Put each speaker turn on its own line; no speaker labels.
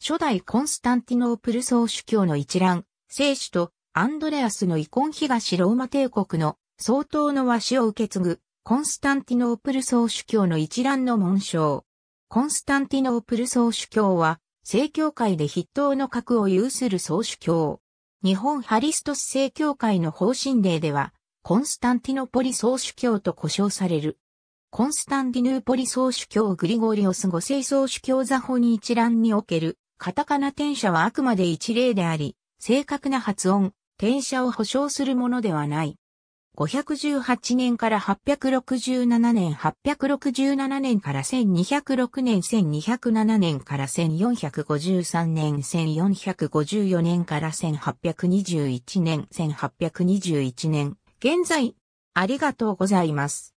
初代コンスタンティノープル総主教の一覧、聖主とアンドレアスの遺恨東ローマ帝国の相当の和紙を受け継ぐ、コンスタンティノープル総主教の一覧の紋章。コンスタンティノープル総主教は、正教会で筆頭の格を有する総主教。日本ハリストス正教会の方針例では、コンスタンティノポリ総主教と呼称される。コンスタンティヌーポリ総主教グリゴリオス五世総主教ザホに一覧におけるカタカナ転写はあくまで一例であり、正確な発音、転写を保証するものではない。518年から867年、867年から1206年、1207年から1453年、1454年から1821年、1821年。現在、ありがとうございます。